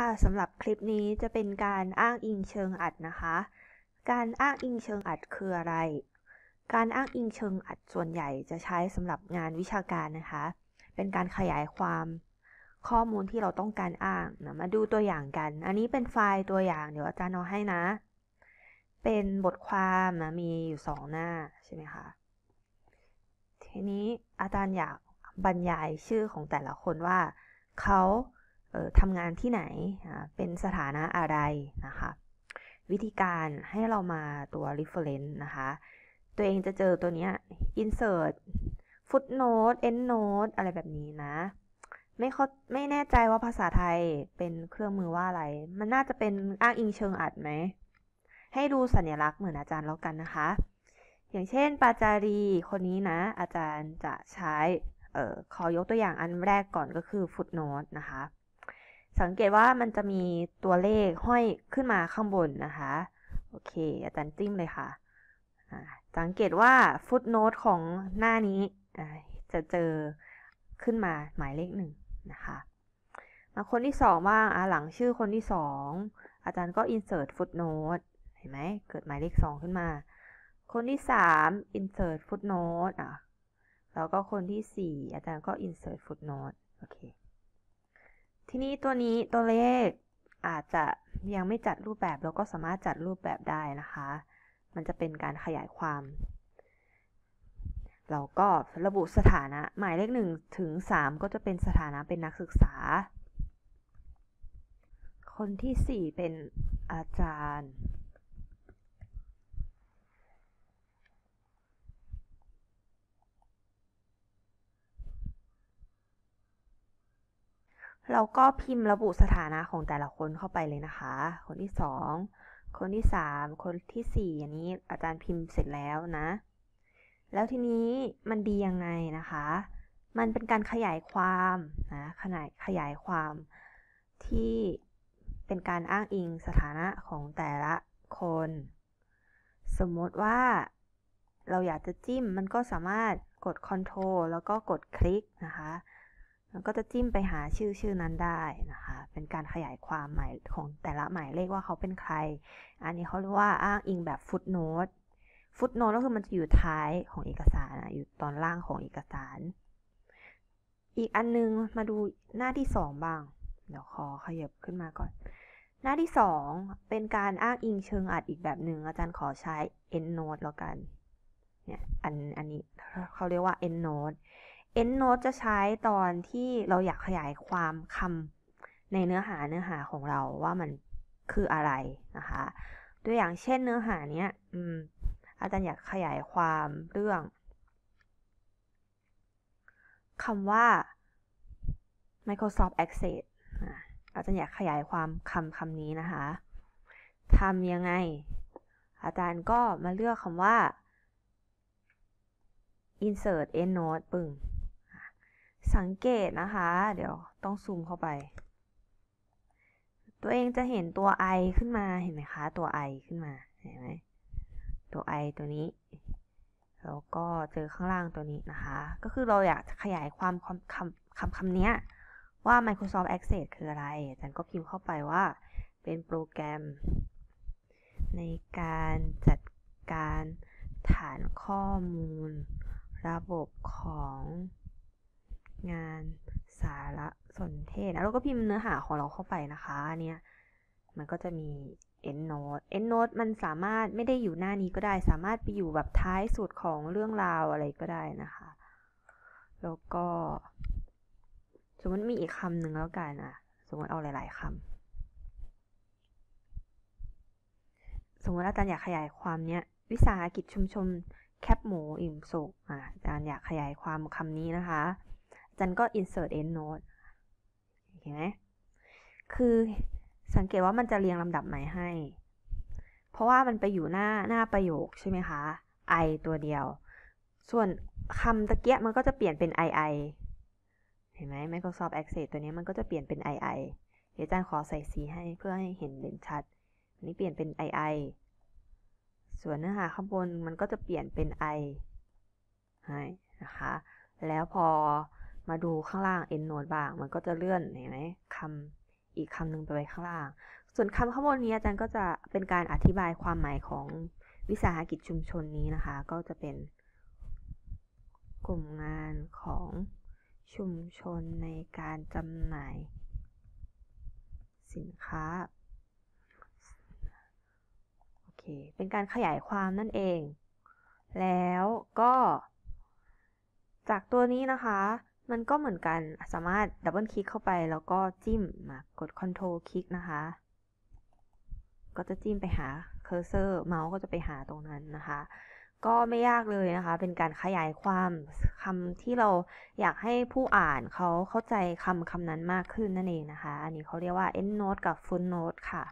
่ะสำหรับคลิปนี้จะเป็นการอ้างอิงเชิงอัดนะคะ การอ้างอิงเชิงอัดคืออะไร การอ้างอิงเชิงอัดส่วนใหญ่จะใช้สำหรับงานวิชาการนะคะ เป็นการขยายความ ข้อมูลที่เราต้องการอ้างนะมาดูตัวอย่างกัน อันนี้เป็นไฟล์ตัวอย่าง เดี๋ยวอาจารย์เอาให้นะ เป็นบทความนะมีอยู่สองหน้าใช่ไหมคะ ทีนี้อาจารย์อยากบรรยายชื่อของแต่ละคนว่าเขาทำงานที่ไหน เป็นสถานะอะไรนะคะวิธีการให้เรามาตัว reference นะคะ ตัวเองจะเจอตัวนี้ insert footnote endnote อะไรแบบนี้นะ ไม่เขาไม่แน่ใจว่าภาษาไทยเป็นเครื่องมือว่าอะไร มันน่าจะเป็นอ้างอิงเชิงอัดไหม ให้ดูสัญลักษณ์เหมือนอาจารย์แล้วกันนะคะ อย่างเช่นปาจารีคนนี้นะ อาจารย์จะใช้ออขอยกตัวอย่างอันแรกก่อนก็คือ footnote นะคะสังเกตว่ามันจะมีตัวเลขห้อยขึ้นมาข้างบนนะคะโอเค อาจารย์จิ้มเลยค่ะสังเกตว่าฟุตโนตของหน้านี้จะเจอขึ้นมาหมายเลขหนึ่งนะคะมาคนที่สองบ้างหลังชื่อคนที่สองอาจารย์ก็ insert footnote เห็นไหมเกิดหมายเลขสองขึ้นมา คนที่สาม insert footnote อ่ะแล้วก็คนที่สี่อาจารย์ก็ insert footnote ทีนี้ตัวนี้ตัวเลขอาจจะยังไม่จัดรูปแบบเราก็สามารถจัดรูปแบบได้นะคะ มันจะเป็นการขยายความ เราก็ระบุสถานะ หมายเลข1ถึง3ก็จะเป็นสถานะเป็นนักศึกษา คนที่ 4 เป็นอาจารย์เราก็พิมพ์ระบุสถานะของแต่ละคนเข้าไปเลยนะคะ คนที่สองคนที่สามคนที่สี่อันนี้อาจารย์พิมพ์เสร็จแล้วนะ แล้วทีนี้มันดียังไงนะคะ มันเป็นการขยายความนะขนาดขยายความ ที่เป็นการอ้างอิงสถานะของแต่ละคน สมมติว่า เราอยากจะจิ้มมันก็สามารถกด Ctrl แล้วก็กดคลิกนะคะก็จะจิ้มไปหาชื่อชื่อนั้นได้นะคะ เป็นการขยายความหมายของแต่ละหมายเลขว่าเขาเป็นใคร อันนี้เขาเรียกว่าอ้างอิงแบบฟุตโนตฟุตโนตก็คือมันจะอยู่ท้ายของเอกสารอยู่ตอนล่างของเอกสาร อีกอันนึงมาดูหน้าที่ 2 บ้าง เดี๋ยวขอขยับขึ้นมาก่อน หน้าที่2เป็นการอ้างอิงเชิงอัดอีกแบบหนึ่ง อาจารย์ขอใช้ endnote แล้วกัน เนี่ยอันอันนี้เขาเรียกว่า endnote end note จะใช้ตอนที่เราอยากขยายความคำในเนื้อหา เนื้อหาของเราว่ามันคืออะไรนะคะ ตัวอย่างเช่นเนื้อหาเนี้ยอาจารย์อยากขยายความเรื่องคำว่า Microsoft Access อาจารย์อยากขยายความคำคำนี้นะคะทำยังไง อาจารย์ก็มาเลือกคำว่า insert endnote ปึ่งสังเกตนะคะ เดี๋ยวต้องซูมเข้าไป ตัวเองจะเห็นตัว i ขึ้นมา เห็นไหมคะ ตัว i ขึ้นมา เห็นไหม ตัว i ตัวนี้ แล้วก็เจอข้างล่างตัวนี้นะคะ ก็คือเราอยากขยายความคำคำคำคำนี้ว่า Microsoft Access คืออะไรอาจารย์ก็พิมพ์เข้าไปว่า เป็นโปรแกรม ในการจัดการฐานข้อมูล ระบบของงานสารสนเทศแล้วเราก็พิมพ์เนื้อหาของเราเข้าไปนะคะเนี่ยมันก็จะมี EndNote EndNote มันสามารถไม่ได้อยู่หน้านี้ก็ได้ สามารถไปอยู่แบบท้ายสุดของเรื่องราวอะไรก็ได้นะคะ แล้วก็ สมมติมีอีกคำหนึ่งแล้วกันอ่ะสมมติเอาหลาย ๆคำสมมติอาจารย์อยากขยายความเนี้ยวิสาหกิจชุมชนแคบหมูอิ่มสุกอ่ะอาจารย์อยากขยายความคำนี้นะคะจันก็ insert e n d n o d e เห็นไหม คือสังเกตว่ามันจะเรียงลำดับใหม่ให้ เพราะว่ามันไปอยู่หน้าหน้าประโยคใช่ไหมคะ i ตัวเดียว ส่วนคำตะเกียบมันก็จะเปลี่ยนเป็น ii เห็นไหม Microsoft Access ตัวนี้มันก็จะเปลี่ยนเป็น ii เดี๋ยวจันขอใส่สีให้เพื่อให้เห็นเด่นชัดนี่เปลี่ยนเป็น ii ส่วนเนื้อหาข้างบนมันก็จะเปลี่ยนเป็น i ให้นะคะ แล้วพอมาดูข้างล่าง end node บ้างมันก็จะเลื่อนเห็นไหมคำอีกคำหนึ่งไปไว้ข้างล่าง ส่วนคำข้างบนนี้อาจารย์ก็จะเป็นการอธิบายความหมายของวิสาหกิจชุมชนนี้นะคะ ก็จะเป็นกลุ่มงานของชุมชนในการจำหน่ายสินค้าโอเค เป็นการขยายความนั่นเอง แล้วก็ จากตัวนี้นะคะมันก็เหมือนกัน สามารถดับเบิลคลิกเข้าไปแล้วก็จิ้มมากด Ctrl คลิกนะคะ ก็จะจิ้มไปหาเคอร์เซอร์เมาส์ก็จะไปหาตรงนั้นนะคะ ก็ไม่ยากเลยนะคะ เป็นการขยายความคำที่เราอยากให้ผู้อ่านเขาเข้าใจคำคำนั้นมากขึ้นนั่นเองนะคะ อันนี้เขาเรียกว่า endnote กับ footnote ค่ะ